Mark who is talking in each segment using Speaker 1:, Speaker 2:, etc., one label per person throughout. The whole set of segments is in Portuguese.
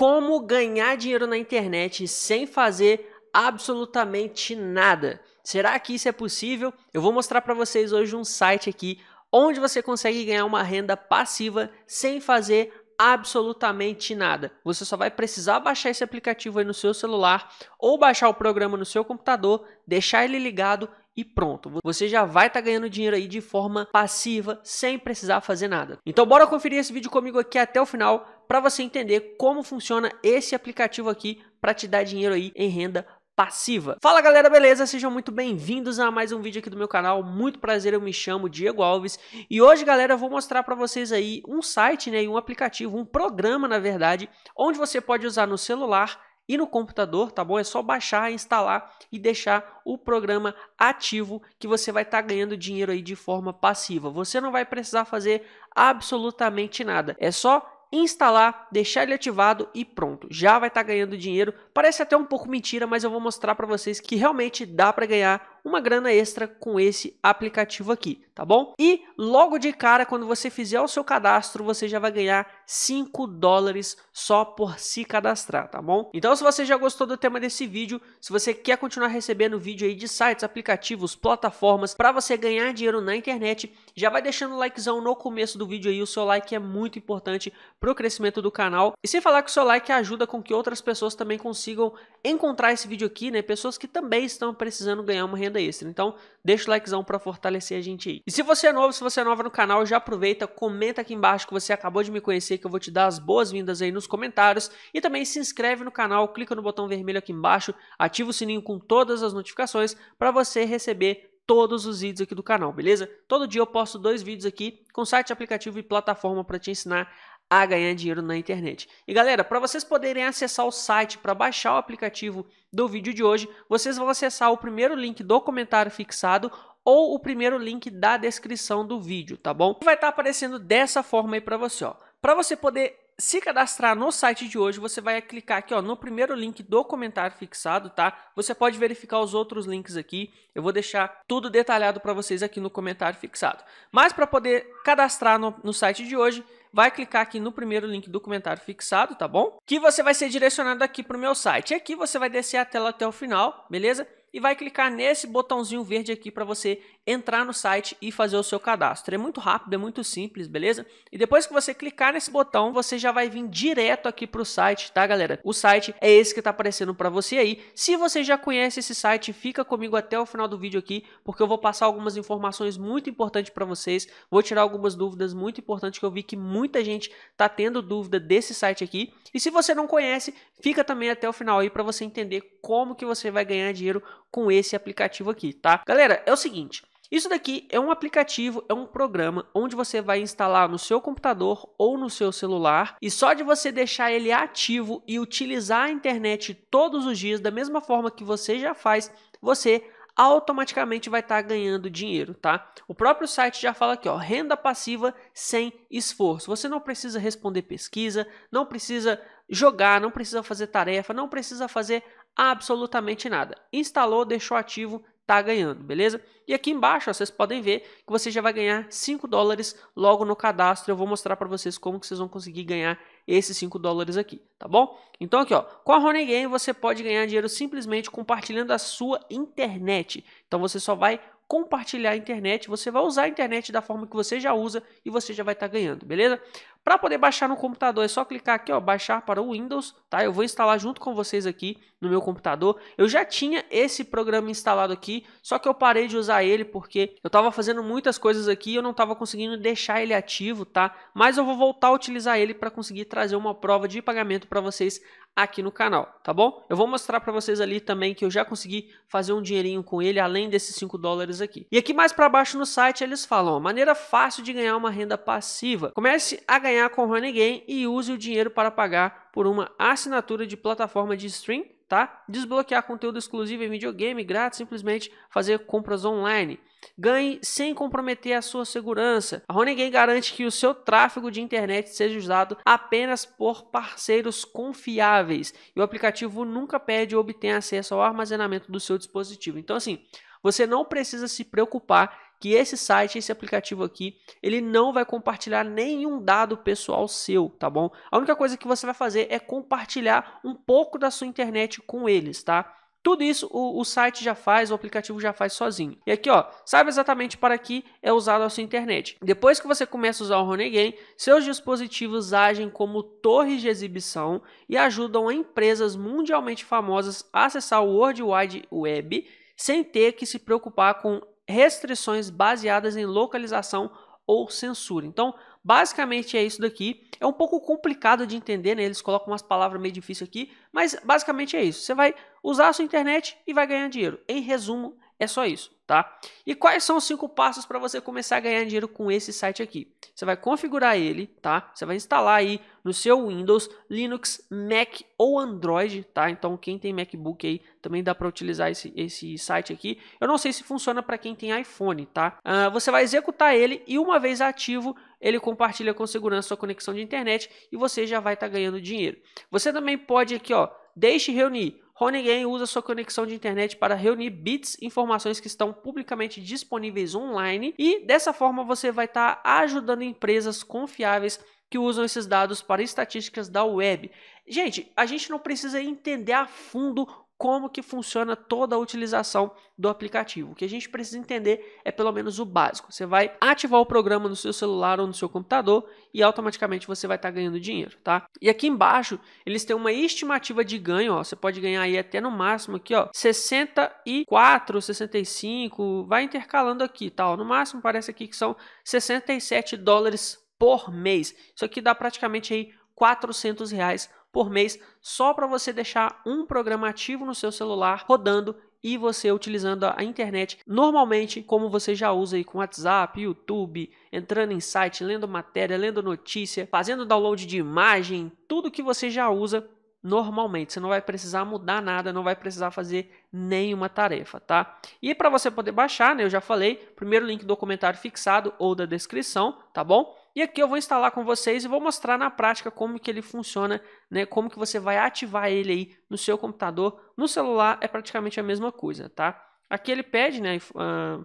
Speaker 1: como ganhar dinheiro na internet sem fazer absolutamente nada. Será que isso é possível? Eu vou mostrar para vocês hoje um site aqui onde você consegue ganhar uma renda passiva sem fazer absolutamente nada. Você só vai precisar baixar esse aplicativo aí no seu celular ou baixar o programa no seu computador, deixar ele ligado e pronto. Você já vai estar tá ganhando dinheiro aí de forma passiva, sem precisar fazer nada. Então bora conferir esse vídeo comigo aqui até o final para você entender como funciona esse aplicativo aqui para te dar dinheiro aí em renda passiva. Fala galera, beleza? Sejam muito bem-vindos a mais um vídeo aqui do meu canal. Muito prazer, eu me chamo Diego Alves e hoje, galera, eu vou mostrar para vocês aí um site, né, um aplicativo, um programa, na verdade, onde você pode usar no celular e no computador, tá bom? É só baixar, instalar e deixar o programa ativo que você vai estar tá ganhando dinheiro aí de forma passiva. Você não vai precisar fazer absolutamente nada. É só instalar, deixar ele ativado e pronto, já vai estar tá ganhando dinheiro. Parece até um pouco mentira, mas eu vou mostrar para vocês que realmente dá para ganhar uma grana extra com esse aplicativo aqui, tá bom? E logo de cara, quando você fizer o seu cadastro, você já vai ganhar 5 dólares só por se cadastrar, tá bom? Então, se você já gostou do tema desse vídeo, se você quer continuar recebendo vídeo aí de sites, aplicativos, plataformas para você ganhar dinheiro na internet, já vai deixando o likezão no começo do vídeo aí, o seu like é muito importante para o crescimento do canal. E sem falar que o seu like ajuda com que outras pessoas também consigam encontrar esse vídeo aqui, né? Pessoas que também estão precisando ganhar uma renda renda é extra. Então, deixa o likezão para fortalecer a gente aí. E se você é novo, se você é nova no canal, já aproveita, comenta aqui embaixo que você acabou de me conhecer, que eu vou te dar as boas-vindas aí nos comentários. E também se inscreve no canal, clica no botão vermelho aqui embaixo, ativa o sininho com todas as notificações para você receber todos os vídeos aqui do canal, beleza? Todo dia eu posto dois vídeos aqui com site, aplicativo e plataforma para te ensinar a ganhar dinheiro na internet. E galera, para vocês poderem acessar o site para baixar o aplicativo do vídeo de hoje, vocês vão acessar o primeiro link do comentário fixado ou o primeiro link da descrição do vídeo, tá bom? Vai estar tá aparecendo dessa forma aí para você, ó. Para você poder se cadastrar no site de hoje, você vai clicar aqui ó, no primeiro link do comentário fixado, tá? Você pode verificar os outros links aqui. Eu vou deixar tudo detalhado para vocês aqui no comentário fixado. Mas para poder cadastrar no, no site de hoje, vai clicar aqui no primeiro link do comentário fixado, tá bom? Que você vai ser direcionado aqui para o meu site. E aqui você vai descer a tela até o final, beleza? E vai clicar nesse botãozinho verde aqui para você entrar no site e fazer o seu cadastro. É muito rápido, é muito simples, beleza? E depois que você clicar nesse botão, você já vai vir direto aqui para o site, tá, galera? O site é esse que está aparecendo para você aí. Se você já conhece esse site, fica comigo até o final do vídeo aqui, porque eu vou passar algumas informações muito importantes para vocês, vou tirar algumas dúvidas muito importantes que eu vi que muita gente está tendo dúvida desse site aqui. E se você não conhece, fica também até o final aí para você entender como que você vai ganhar dinheiro com esse aplicativo aqui, tá? Galera, é o seguinte, isso daqui é um aplicativo, é um programa onde você vai instalar no seu computador ou no seu celular e só de você deixar ele ativo e utilizar a internet todos os dias da mesma forma que você já faz, você automaticamente vai estar tá ganhando dinheiro, tá? O próprio site já fala aqui, ó, renda passiva sem esforço. Você não precisa responder pesquisa, não precisa jogar, não precisa fazer tarefa, não precisa fazer absolutamente nada. Instalou, deixou ativo, está ganhando, beleza? E aqui embaixo ó, vocês podem ver que você já vai ganhar 5 dólares logo no cadastro. Eu vou mostrar para vocês como que vocês vão conseguir ganhar esses 5 dólares aqui, tá bom? Então aqui, ó, com a Honey Game você pode ganhar dinheiro simplesmente compartilhando a sua internet. Então você só vai compartilhar a internet, você vai usar a internet da forma que você já usa e você já vai estar tá ganhando, beleza? Para poder baixar no computador, é só clicar aqui, ó, baixar para o Windows, tá? Eu vou instalar junto com vocês aqui no meu computador. Eu já tinha esse programa instalado aqui, só que eu parei de usar ele porque eu estava fazendo muitas coisas aqui e eu não estava conseguindo deixar ele ativo, tá? Mas eu vou voltar a utilizar ele para conseguir trazer uma prova de pagamento para vocês aqui no canal, tá bom? Eu vou mostrar para vocês ali também que eu já consegui fazer um dinheirinho com ele, além desses 5 dólares aqui. E aqui mais para baixo no site eles falam, ó, maneira fácil de ganhar uma renda passiva. Comece a ganhar com Running Game e use o dinheiro para pagar por uma assinatura de plataforma de stream tá? Desbloquear conteúdo exclusivo em videogame grátis, simplesmente fazer compras online. Ganhe sem comprometer a sua segurança. A Renegade garante que o seu tráfego de internet seja usado apenas por parceiros confiáveis e o aplicativo nunca pede ou obtém acesso ao armazenamento do seu dispositivo. Então, assim, você não precisa se preocupar que esse site, esse aplicativo aqui, ele não vai compartilhar nenhum dado pessoal seu, tá bom? A única coisa que você vai fazer é compartilhar um pouco da sua internet com eles, tá? Tudo isso o, o, site já faz, o aplicativo já faz sozinho. E aqui, ó, sabe exatamente para que é usado a sua internet. Depois que você começa a usar o Renegade, seus dispositivos agem como torres de exibição e ajudam empresas mundialmente famosas a acessar o World Wide Web sem ter que se preocupar com restrições baseadas em localização ou censura. Então, basicamente é isso daqui. É um pouco complicado de entender, né? Eles colocam umas palavras meio difíceis aqui, mas basicamente é isso. Você vai usar a sua internet e vai ganhar dinheiro. Em resumo, é só isso, tá? E quais são os cinco passos para você começar a ganhar dinheiro com esse site aqui? Você vai configurar ele, tá? Você vai instalar aí no seu Windows, Linux, Mac ou Android, tá? Então quem tem MacBook aí também dá para utilizar esse, esse site aqui. Eu não sei se funciona para quem tem iPhone, tá? Uh, você vai executar ele e uma vez ativo ele compartilha com segurança sua conexão de internet e você já vai estar tá ganhando dinheiro. Você também pode aqui, ó, deixe reunir Honeygame usa sua conexão de internet para reunir bits, informações que estão publicamente disponíveis online, e dessa forma você vai estar tá ajudando empresas confiáveis que usam esses dados para estatísticas da web. Gente, a gente não precisa entender a fundo como que funciona toda a utilização do aplicativo. O que a gente precisa entender é pelo menos o básico. Você vai ativar o programa no seu celular ou no seu computador e automaticamente você vai estar tá ganhando dinheiro, tá? E aqui embaixo eles têm uma estimativa de ganho, ó. Você pode ganhar aí até no máximo aqui, ó, 64, 65, vai intercalando aqui, tal. Tá? No máximo parece aqui que são 67 dólares por mês. Isso aqui dá praticamente aí 400 reais por mês só para você deixar um programa ativo no seu celular rodando e você utilizando a internet normalmente como você já usa aí com WhatsApp, YouTube, entrando em site, lendo matéria, lendo notícia, fazendo download de imagem, tudo que você já usa normalmente. Você não vai precisar mudar nada, não vai precisar fazer nenhuma tarefa, tá? E para você poder baixar, né, eu já falei, primeiro link do comentário fixado ou da descrição, tá bom? E aqui eu vou instalar com vocês e vou mostrar na prática como que ele funciona, né? Como que você vai ativar ele aí no seu computador. No celular é praticamente a mesma coisa, tá? Aqui ele pede, né, uh,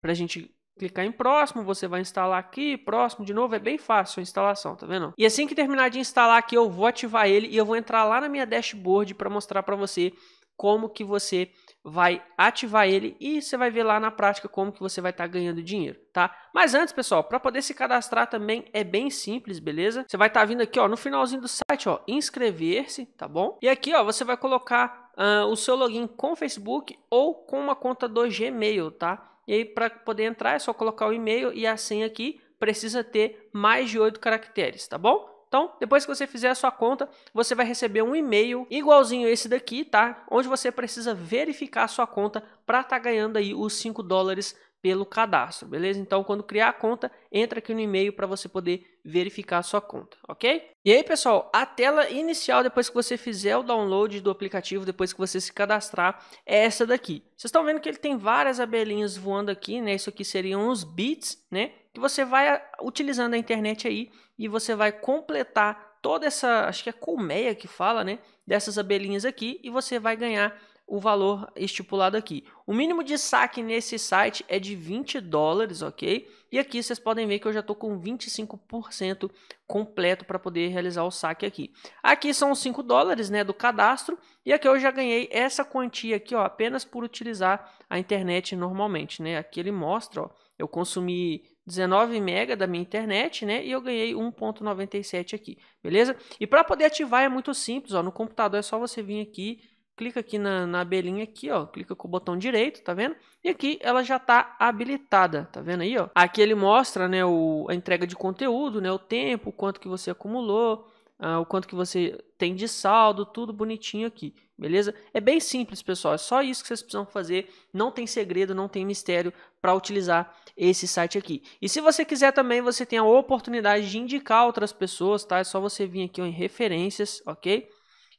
Speaker 1: pra gente clicar em próximo, você vai instalar aqui, próximo de novo, é bem fácil a instalação, tá vendo? E assim que terminar de instalar aqui, eu vou ativar ele e eu vou entrar lá na minha dashboard para mostrar para você como que você vai ativar ele e você vai ver lá na prática como que você vai estar tá ganhando dinheiro, tá? Mas antes, pessoal, para poder se cadastrar também é bem simples, beleza? Você vai estar tá vindo aqui, ó, no finalzinho do site, ó, inscrever-se, tá bom? E aqui, ó, você vai colocar uh, o seu login com Facebook ou com uma conta do Gmail, tá? E aí, para poder entrar, é só colocar o e-mail e a senha aqui precisa ter mais de oito caracteres, tá bom? Então, depois que você fizer a sua conta, você vai receber um e-mail igualzinho esse daqui, tá? Onde você precisa verificar a sua conta para estar tá ganhando aí os 5 dólares pelo cadastro, beleza? Então, quando criar a conta, entra aqui no e-mail para você poder verificar a sua conta, ok? E aí, pessoal, a tela inicial depois que você fizer o download do aplicativo, depois que você se cadastrar, é essa daqui. Vocês estão vendo que ele tem várias abelhinhas voando aqui, né? Isso aqui seriam os bits, né? que você vai ah, utilizando a internet aí e você vai completar toda essa, acho que é colmeia que fala, né, dessas abelhinhas aqui e você vai ganhar o valor estipulado aqui. O mínimo de saque nesse site é de 20 dólares, ok? E aqui vocês podem ver que eu já estou com 25% completo para poder realizar o saque aqui. Aqui são os 5 dólares né, do cadastro e aqui eu já ganhei essa quantia aqui ó, apenas por utilizar a internet normalmente. Né? Aqui ele mostra ó, eu consumi 19 mega da minha internet, né? E eu ganhei 1.97 aqui, beleza? E para poder ativar é muito simples, ó, no computador é só você vir aqui, clica aqui na, na abelhinha aqui, ó, clica com o botão direito, tá vendo? E aqui ela já tá habilitada, tá vendo aí, ó? Aqui ele mostra, né, o, a entrega de conteúdo, né, o tempo, o quanto que você acumulou, ah, o quanto que você tem de saldo, tudo bonitinho aqui. Beleza? É bem simples, pessoal. É só isso que vocês precisam fazer. Não tem segredo, não tem mistério para utilizar esse site aqui. E se você quiser também, você tem a oportunidade de indicar outras pessoas, tá? É só você vir aqui em referências, ok?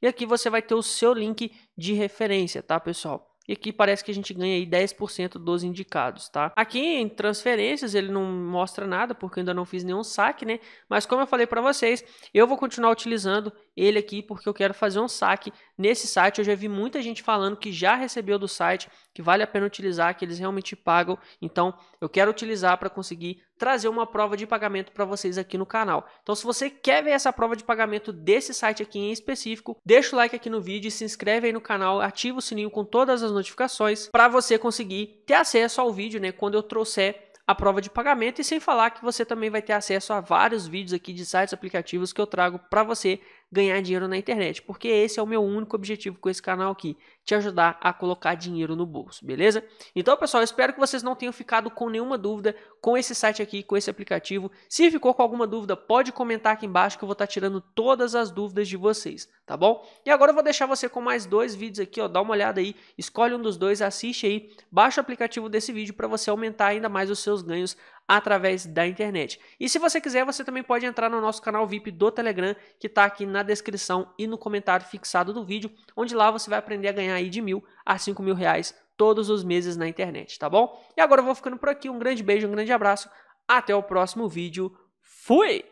Speaker 1: E aqui você vai ter o seu link de referência, tá, pessoal? E aqui parece que a gente ganha aí 10% dos indicados, tá? Aqui em transferências ele não mostra nada, porque eu ainda não fiz nenhum saque, né? Mas como eu falei para vocês, eu vou continuar utilizando ele aqui porque eu quero fazer um saque nesse site. Eu já vi muita gente falando que já recebeu do site, que vale a pena utilizar, que eles realmente pagam. Então, eu quero utilizar para conseguir trazer uma prova de pagamento para vocês aqui no canal. Então, se você quer ver essa prova de pagamento desse site aqui em específico, deixa o like aqui no vídeo, se inscreve aí no canal, ativa o sininho com todas as notificações para você conseguir ter acesso ao vídeo, né, quando eu trouxer a prova de pagamento e sem falar que você também vai ter acesso a vários vídeos aqui de sites aplicativos que eu trago para você ganhar dinheiro na internet, porque esse é o meu único objetivo com esse canal aqui, te ajudar a colocar dinheiro no bolso, beleza? Então, pessoal, espero que vocês não tenham ficado com nenhuma dúvida com esse site aqui, com esse aplicativo. Se ficou com alguma dúvida, pode comentar aqui embaixo que eu vou estar tá tirando todas as dúvidas de vocês, tá bom? E agora eu vou deixar você com mais dois vídeos aqui, ó, dá uma olhada aí, escolhe um dos dois, assiste aí, baixa o aplicativo desse vídeo para você aumentar ainda mais os seus ganhos através da internet. E se você quiser, você também pode entrar no nosso canal VIP do Telegram, que está aqui na descrição e no comentário fixado do vídeo, onde lá você vai aprender a ganhar aí de mil a cinco mil reais todos os meses na internet, tá bom? E agora eu vou ficando por aqui. Um grande beijo, um grande abraço. Até o próximo vídeo. Fui!